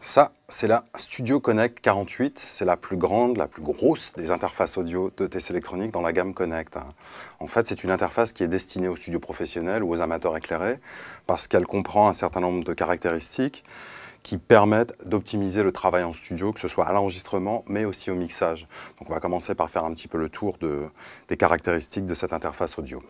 Ça, c'est la Studio Connect 48. C'est la plus grande, la plus grosse des interfaces audio de Test Electronique dans la gamme Connect. Hein. En fait, c'est une interface qui est destinée aux studios professionnels ou aux amateurs éclairés parce qu'elle comprend un certain nombre de caractéristiques qui permettent d'optimiser le travail en studio, que ce soit à l'enregistrement, mais aussi au mixage. Donc on va commencer par faire un petit peu le tour des caractéristiques de cette interface audio.